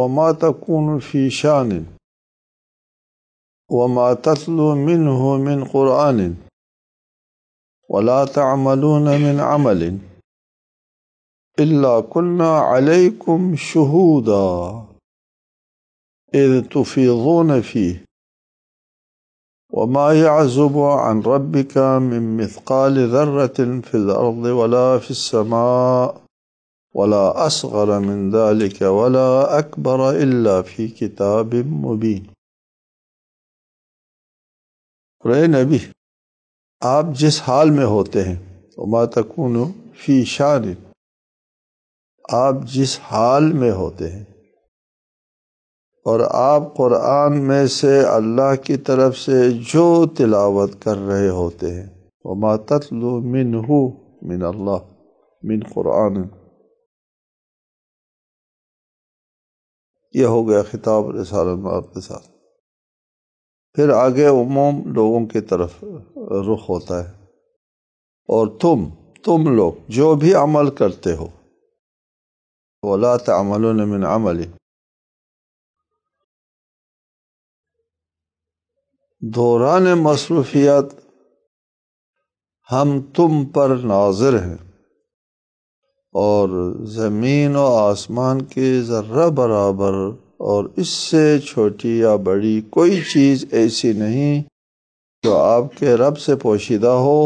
وما تكون في شان وما تتلو منه من قرآن ولا تعملون من عمل إلا كنا عليكم شهودا إذ تفيضون فيه وما يعزب عن ربك من مثقال ذرة في الأرض ولا في السماء ولا ولا من ذلك اکبر في كتاب کتاب مبی نبی آپ جس حال میں ہوتے ہیں وما قن فی شان آپ جس حال میں ہوتے ہیں اور آپ قرآن میں سے اللہ کی طرف سے جو تلاوت کر رہے ہوتے ہیں وما اللہ من قرآن یہ ہو گیا خطاب رسال الم کے ساتھ پھر آگے عموم لوگوں کی طرف رخ ہوتا ہے اور تم تم لوگ جو بھی عمل کرتے ہو اولا تعملون من عملی عمل دوران مصروفیت ہم تم پر ناظر ہیں اور زمین و آسمان کے ذرہ برابر اور اس سے چھوٹی یا بڑی کوئی چیز ایسی نہیں جو آپ کے رب سے پوشیدہ ہو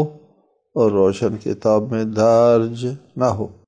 اور روشن کتاب میں درج نہ ہو